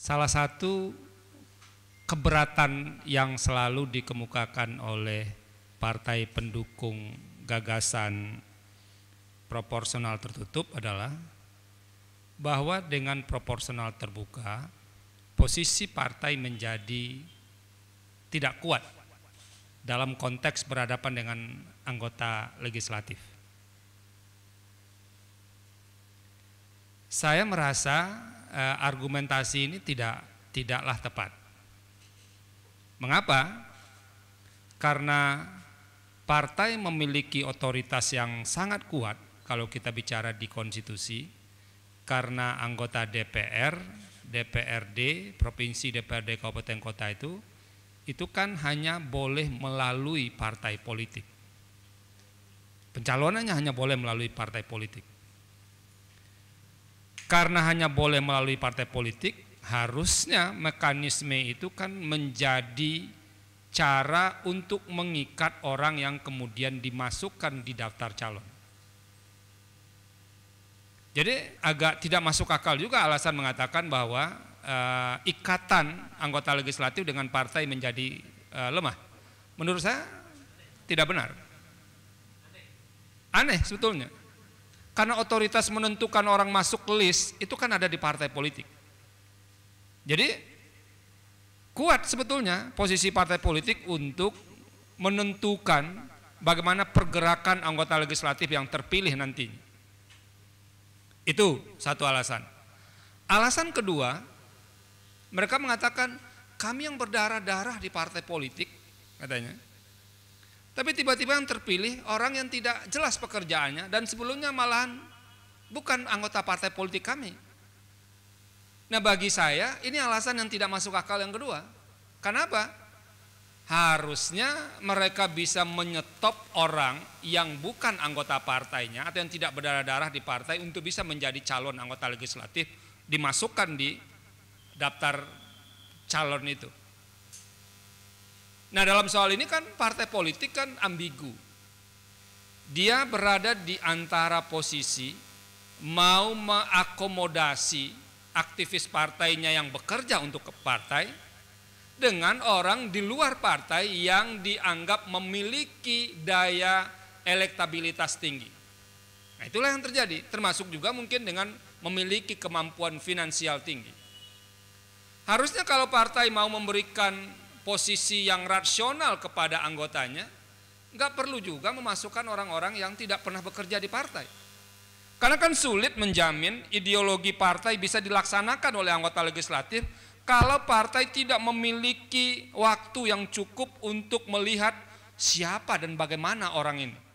salah satu keberatan yang selalu dikemukakan oleh partai pendukung gagasan proporsional tertutup adalah bahwa dengan proporsional terbuka posisi partai menjadi tidak kuat dalam konteks berhadapan dengan anggota legislatif. saya merasa uh, argumentasi ini tidak tidaklah tepat. Mengapa? Karena partai memiliki otoritas yang sangat kuat kalau kita bicara di konstitusi karena anggota DPR, DPRD, provinsi, DPRD kabupaten kota itu itu kan hanya boleh melalui partai politik. Pencalonannya hanya boleh melalui partai politik karena hanya boleh melalui partai politik, harusnya mekanisme itu kan menjadi cara untuk mengikat orang yang kemudian dimasukkan di daftar calon. Jadi agak tidak masuk akal juga alasan mengatakan bahwa e, ikatan anggota legislatif dengan partai menjadi e, lemah. Menurut saya tidak benar. Aneh sebetulnya. Karena otoritas menentukan orang masuk list itu kan ada di partai politik. Jadi kuat sebetulnya posisi partai politik untuk menentukan bagaimana pergerakan anggota legislatif yang terpilih nanti. Itu satu alasan. Alasan kedua, mereka mengatakan kami yang berdarah-darah di partai politik katanya tapi tiba-tiba yang terpilih orang yang tidak jelas pekerjaannya dan sebelumnya malahan bukan anggota partai politik kami. Nah bagi saya ini alasan yang tidak masuk akal yang kedua. Kenapa? Harusnya mereka bisa menyetop orang yang bukan anggota partainya atau yang tidak berdarah-darah di partai untuk bisa menjadi calon anggota legislatif dimasukkan di daftar calon itu. Nah dalam soal ini kan partai politik kan ambigu. Dia berada di antara posisi mau mengakomodasi aktivis partainya yang bekerja untuk ke partai dengan orang di luar partai yang dianggap memiliki daya elektabilitas tinggi. Nah itulah yang terjadi, termasuk juga mungkin dengan memiliki kemampuan finansial tinggi. Harusnya kalau partai mau memberikan posisi yang rasional kepada anggotanya, nggak perlu juga memasukkan orang-orang yang tidak pernah bekerja di partai. Karena kan sulit menjamin ideologi partai bisa dilaksanakan oleh anggota legislatif kalau partai tidak memiliki waktu yang cukup untuk melihat siapa dan bagaimana orang ini.